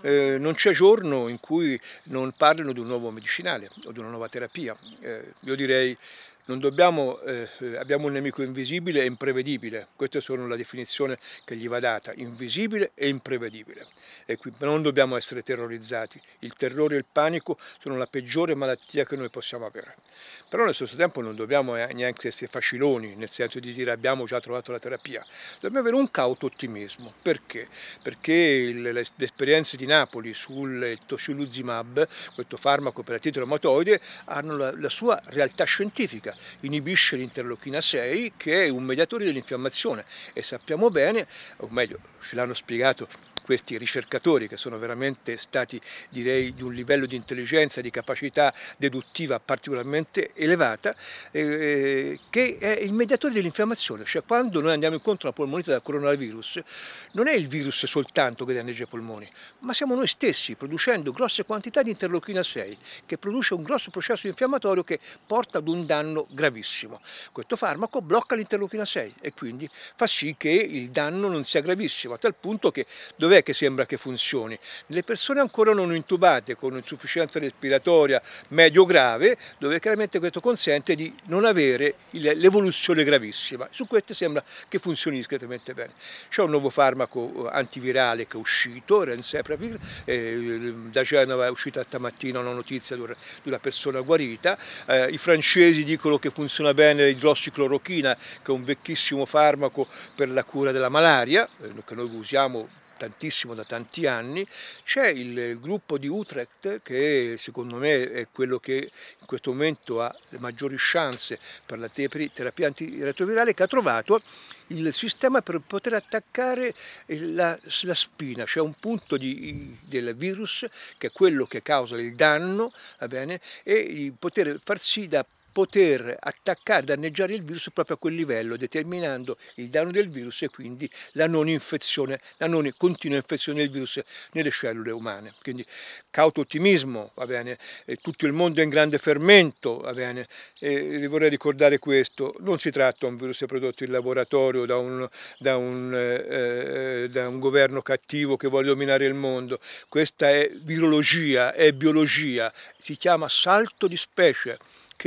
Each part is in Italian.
Eh, non c'è giorno in cui non parlino di un nuovo medicinale o di una nuova terapia. Eh, io direi non Dobbiamo, eh, abbiamo un nemico invisibile e imprevedibile, questa è solo la definizione che gli va data, invisibile e imprevedibile. E qui non dobbiamo essere terrorizzati, il terrore e il panico sono la peggiore malattia che noi possiamo avere. Però nello stesso tempo non dobbiamo eh, neanche essere faciloni, nel senso di dire abbiamo già trovato la terapia, dobbiamo avere un cauto ottimismo. Perché? Perché le, esperienze di Napoli sul tociluzimab, questo farmaco per la titolo hanno la, la sua realtà scientifica mediatorica, inibisce l'interleuchina 6 che è un mediatore dell'infiammazione e sappiamo bene, o meglio ce l'hanno spiegato questi ricercatori che sono veramente stati direi di un livello di intelligenza, di capacità deduttiva particolarmente elevata, eh, eh, che è il mediatore dell'infiammazione, cioè quando noi andiamo incontro a una polmonite da coronavirus, non è il virus soltanto che danneggia i polmoni, ma siamo noi stessi producendo grosse quantità di interleuchina 6 che produce un grosso processo infiammatorio che porta ad un danno gravissimo. Questo farmaco blocca l'interleuchina 6 e quindi fa sì che il danno non sia gravissimo, a tal punto che dov'è che sembra che funzioni? Nelle persone ancora non intubate con insufficienza respiratoria medio-grave, dove chiaramente questo consente di non avere l'evoluzione gravissima. Su queste sembra che funzioni discretamente bene. C'è un nuovo farmaco eh, antivirale che è uscito, Rensepravir, eh, da Genova è uscita stamattina una notizia di una persona guarita. Eh, I francesi dicono che funziona bene l'idrossiclorochina, che è un vecchissimo farmaco per la cura della malaria, che noi usiamo tantissimo da tanti anni, c'è il, gruppo di Utrecht che secondo me è quello che in questo momento ha le maggiori chance per la terapia antiretrovirale che ha trovato il sistema per poter attaccare la, la spina, cioè un punto di, del virus che è quello che causa il danno bene, e poter far sì da poter attaccare, danneggiare il virus proprio a quel livello, determinando il danno del virus e quindi la non infezione, la non continua infezione del virus nelle cellule umane. Quindi cauto ottimismo, va bene, tutto il mondo è in grande fermento, va bene, e vi vorrei ricordare questo, non si tratta di un virus prodotto in laboratorio da un, da un, eh, eh da un governo cattivo che vuole dominare il mondo, questa è virologia, è biologia, si chiama salto di specie,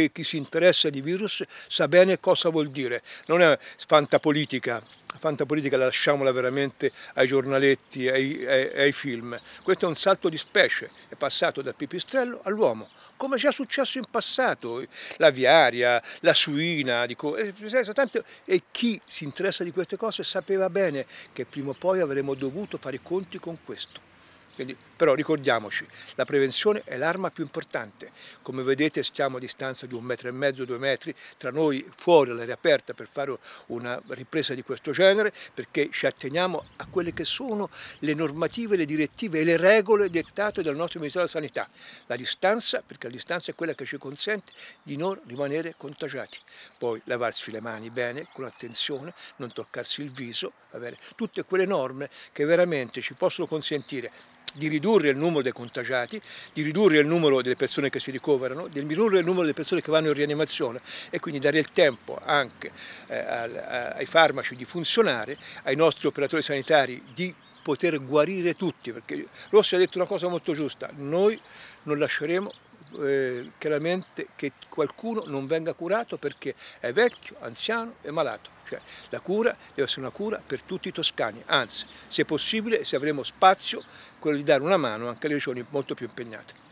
che chi si interessa di virus sa bene cosa vuol dire, non è fantapolitica. La fantapolitica la lasciamola veramente ai giornaletti, ai, ai, ai film. Questo è un salto di specie, è passato dal pipistrello all'uomo, come già successo in passato, l'aviaria, la suina, dico, e, eh, eh, e chi si interessa di queste cose sapeva bene che prima o poi avremmo dovuto fare i conti con questo. Quindi, però ricordiamoci, la prevenzione è l'arma più importante. Come vedete stiamo a distanza di un metro e mezzo, due metri, tra noi fuori all'aria aperta per fare una ripresa di questo genere, perché ci atteniamo a quelle che sono le normative, le direttive e le regole dettate dal nostro Ministero della Sanità. La distanza, perché la distanza è quella che ci consente di non rimanere contagiati. Poi lavarsi le mani bene, con attenzione, non toccarsi il viso, avere tutte quelle norme che veramente ci possono consentire di ridurre il numero dei contagiati, di ridurre il numero delle persone che si ricoverano, di ridurre il numero delle persone che vanno in rianimazione e quindi dare il tempo anche eh, ai farmaci di funzionare, ai nostri operatori sanitari di poter guarire tutti, perché Rossi ha detto una cosa molto giusta, noi non lasceremo eh, chiaramente che qualcuno non venga curato perché è vecchio, anziano e malato. Cioè, la cura deve essere una cura per tutti i toscani, anzi, se possibile, se avremo spazio, quello di dare una mano anche alle regioni molto più impegnate.